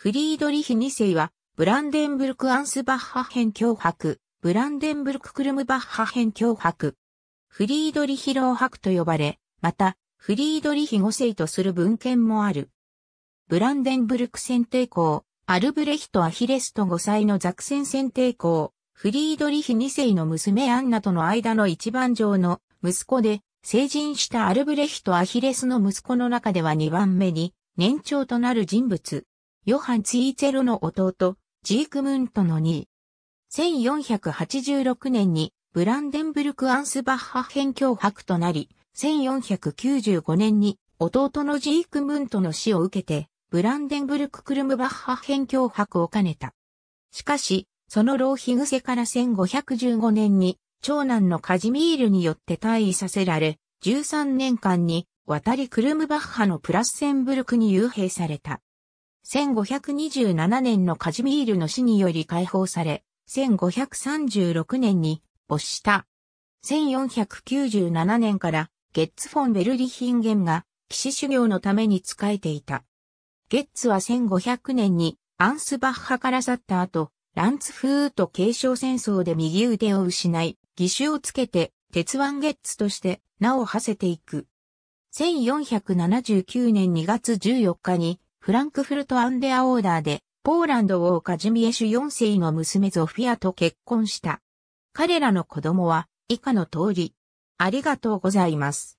フリードリヒ2世は、ブランデンブルク・アンスバッハ編脅迫、ブランデンブルク・クルムバッハ編脅迫。フリードリヒ老白と呼ばれ、また、フリードリヒ5世とする文献もある。ブランデンブルク選定校、アルブレヒト・アヒレスト5歳のザクセン選定校、フリードリヒ2世の娘アンナとの間の一番上の息子で、成人したアルブレヒト・アヒレスの息子の中では2番目に年長となる人物。ヨハン・ツィーツェロの弟、ジークムントの2位。1486年にブランデンブルク・アンスバッハ編境伯となり、1495年に弟のジークムントの死を受けて、ブランデンブルク・クルムバッハ編境伯を兼ねた。しかし、その浪費癖から1515年に、長男のカジミールによって退位させられ、13年間に、渡りクルムバッハのプラッセンブルクに幽閉された。1527年のカジミールの死により解放され、1536年に没した。1497年からゲッツ・フォン・ベルリヒンゲンが騎士修行のために仕えていた。ゲッツは1500年にアンスバッハから去った後、ランツフーと継承戦争で右腕を失い、義手をつけて鉄腕ゲッツとして名を馳せていく。1479年2月14日にフランクフルトアンデアオーダーで、ポーランド王カジミエシュ4世の娘ゾフィアと結婚した。彼らの子供は、以下の通り。ありがとうございます。